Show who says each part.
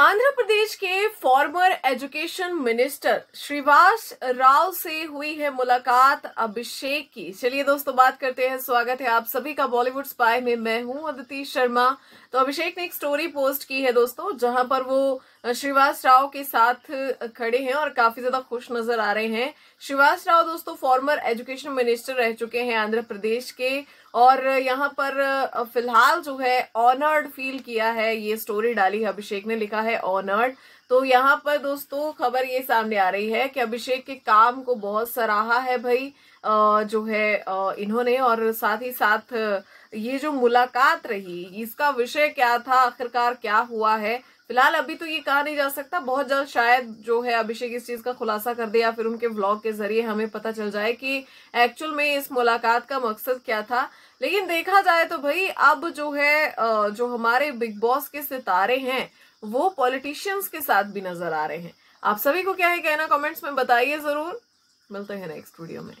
Speaker 1: आंध्र प्रदेश के former education minister Srivas Rao से हुई है मुलाकात अभिषेक की चलिए दोस्तों बात करते हैं स्वागत है आप सभी का बॉलीवुड स्पाई में मैं हूं अदिति शर्मा तो अभिषेक ने एक स्टोरी पोस्ट की है दोस्तों जहां पर वो श्रीवास राव के साथ खड़े हैं और काफी ज्यादा खुश नजर आ रहे हैं श्रीवास राव दोस्तों फॉर्मर एजुकेशन मिनिस्टर रह चुके हैं आंध्र प्रदेश के और यहाँ पर फिलहाल जो है ऑनर्ड फील किया है ये स्टोरी डाली है अभिषेक ने लिखा है ऑनर्ड तो यहाँ पर दोस्तों खबर ये सामने आ रही है कि अभिषेक के काम को बहुत सराहा है भाई जो है इन्होंने और साथ ही साथ ये जो मुलाकात रही इसका विषय क्या था आखिरकार क्या हुआ है फिलहाल अभी तो ये कहा नहीं जा सकता बहुत जल्द शायद जो है अभिषेक इस चीज का खुलासा कर दे या फिर उनके ब्लॉग के जरिए हमें पता चल जाए कि एक्चुअल में इस मुलाकात का मकसद क्या था लेकिन देखा जाए तो भाई अब जो है जो हमारे बिग बॉस के सितारे हैं वो पॉलिटिशियंस के साथ भी नजर आ रहे हैं आप सभी को क्या है कहना कमेंट्स में बताइए जरूर मिलते हैं नेक्स्ट वीडियो में